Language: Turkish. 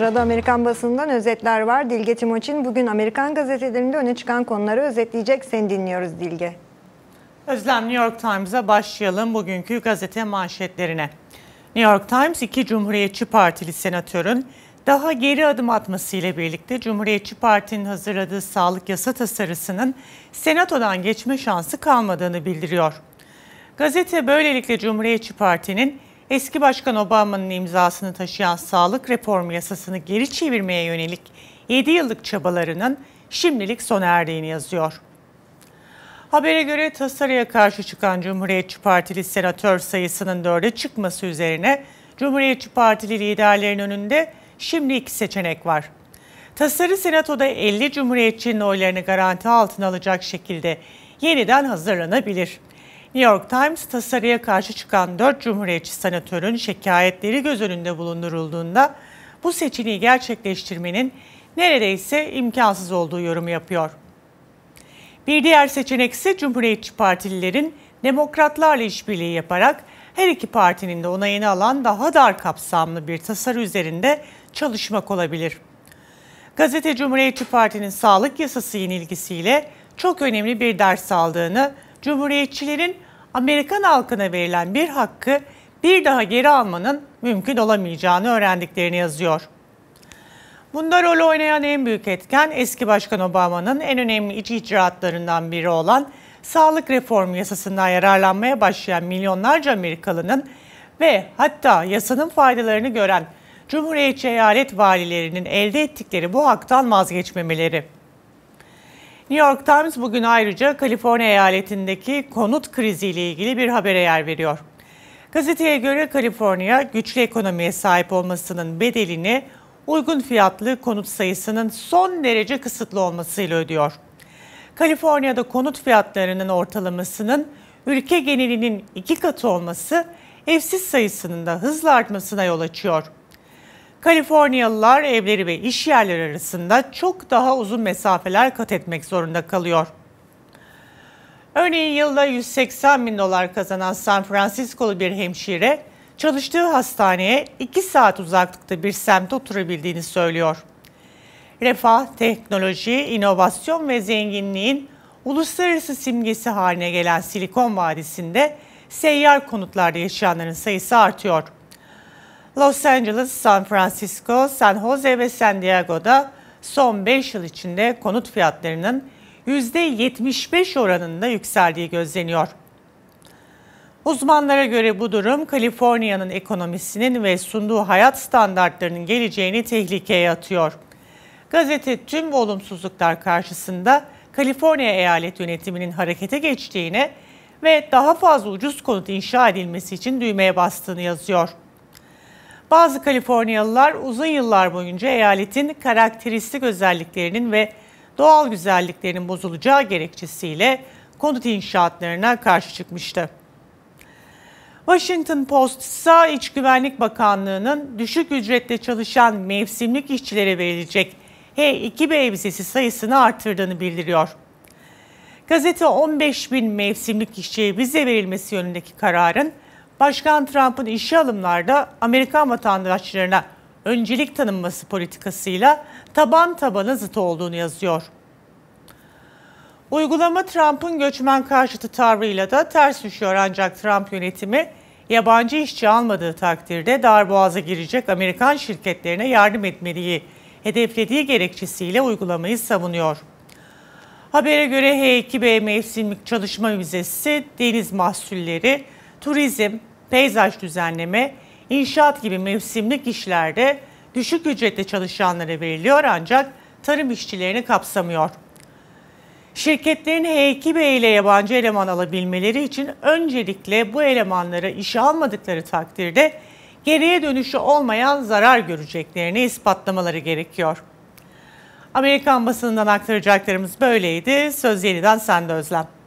Sırada Amerikan basından özetler var. Dilge Timoçin bugün Amerikan gazetelerinde öne çıkan konuları özetleyecek. Seni dinliyoruz Dilge. Özlem New York Times'a başlayalım bugünkü gazete manşetlerine. New York Times iki Cumhuriyetçi Partili senatörün daha geri adım atmasıyla birlikte Cumhuriyetçi Parti'nin hazırladığı sağlık yasa tasarısının senatodan geçme şansı kalmadığını bildiriyor. Gazete böylelikle Cumhuriyetçi Parti'nin eski Başkan Obama'nın imzasını taşıyan sağlık reform yasasını geri çevirmeye yönelik 7 yıllık çabalarının şimdilik sona erdiğini yazıyor. Habere göre tasarıya karşı çıkan Cumhuriyetçi Partili senatör sayısının dörde çıkması üzerine Cumhuriyetçi Partili liderlerin önünde şimdi iki seçenek var. Tasarı senatoda 50 Cumhuriyetçinin oylarını garanti altına alacak şekilde yeniden hazırlanabilir. New York Times tasarıya karşı çıkan 4 cumhuriyetçi sanatörün şikayetleri göz önünde bulundurulduğunda bu seçeneği gerçekleştirmenin neredeyse imkansız olduğu yorum yapıyor. Bir diğer seçenek ise Cumhuriyetçi Partililerin demokratlarla işbirliği yaparak her iki partinin de onayını alan daha dar kapsamlı bir tasarı üzerinde çalışmak olabilir. Gazete Cumhuriyetçi Parti'nin sağlık yasası yenilgisiyle çok önemli bir ders aldığını Cumhuriyetçilerin Amerikan halkına verilen bir hakkı bir daha geri almanın mümkün olamayacağını öğrendiklerini yazıyor. Bunda rol oynayan en büyük etken eski Başkan Obama'nın en önemli iç icraatlarından biri olan sağlık reformu yasasından yararlanmaya başlayan milyonlarca Amerikalının ve hatta yasanın faydalarını gören Cumhuriyetçi eyalet valilerinin elde ettikleri bu haktan vazgeçmemeleri. New York Times bugün ayrıca Kaliforniya eyaletindeki konut kriziyle ilgili bir habere yer veriyor. Gazeteye göre Kaliforniya güçlü ekonomiye sahip olmasının bedelini uygun fiyatlı konut sayısının son derece kısıtlı olmasıyla ödüyor. Kaliforniya'da konut fiyatlarının ortalamasının ülke genelinin iki katı olması evsiz sayısının da hızla artmasına yol açıyor. Kaliforniyalılar evleri ve iş yerleri arasında çok daha uzun mesafeler kat etmek zorunda kalıyor. Örneğin yılda 180 bin dolar kazanan San Francisco'lu bir hemşire çalıştığı hastaneye 2 saat uzaklıkta bir semte oturabildiğini söylüyor. Refah, teknoloji, inovasyon ve zenginliğin uluslararası simgesi haline gelen Silikon Vadisi'nde seyyar konutlarda yaşayanların sayısı artıyor. Los Angeles, San Francisco, San Jose ve San Diego'da son 5 yıl içinde konut fiyatlarının %75 oranında yükseldiği gözleniyor. Uzmanlara göre bu durum Kaliforniya'nın ekonomisinin ve sunduğu hayat standartlarının geleceğini tehlikeye atıyor. Gazete tüm olumsuzluklar karşısında Kaliforniya eyalet yönetiminin harekete geçtiğine ve daha fazla ucuz konut inşa edilmesi için düğmeye bastığını yazıyor. Bazı Kaliforniyalılar uzun yıllar boyunca eyaletin karakteristik özelliklerinin ve doğal güzelliklerinin bozulacağı gerekçesiyle konut inşaatlarına karşı çıkmıştı. Washington Post ise İç Güvenlik Bakanlığı'nın düşük ücretle çalışan mevsimlik işçilere verilecek H2B sayısını artırdığını bildiriyor. Gazete 15 bin mevsimlik işçiye vize verilmesi yönündeki kararın Başkan Trump'ın işe alımlarda Amerikan vatandaşlarına öncelik tanınması politikasıyla taban tabanı zıt olduğunu yazıyor. Uygulama Trump'ın göçmen karşıtı tavrıyla da ters düşüyor ancak Trump yönetimi yabancı işçi almadığı takdirde darboğaza girecek Amerikan şirketlerine yardım etmeliği hedeflediği gerekçesiyle uygulamayı savunuyor. Habere göre H2B mevsimlik çalışma vizesi, deniz mahsulleri, turizm, peyzaj düzenleme, inşaat gibi mevsimlik işlerde düşük ücretle çalışanlara veriliyor ancak tarım işçilerini kapsamıyor. Şirketlerin H2B ile yabancı eleman alabilmeleri için öncelikle bu elemanlara işe almadıkları takdirde geriye dönüşü olmayan zarar göreceklerini ispatlamaları gerekiyor. Amerikan basınından aktaracaklarımız böyleydi. Söz yeniden sende Özlem.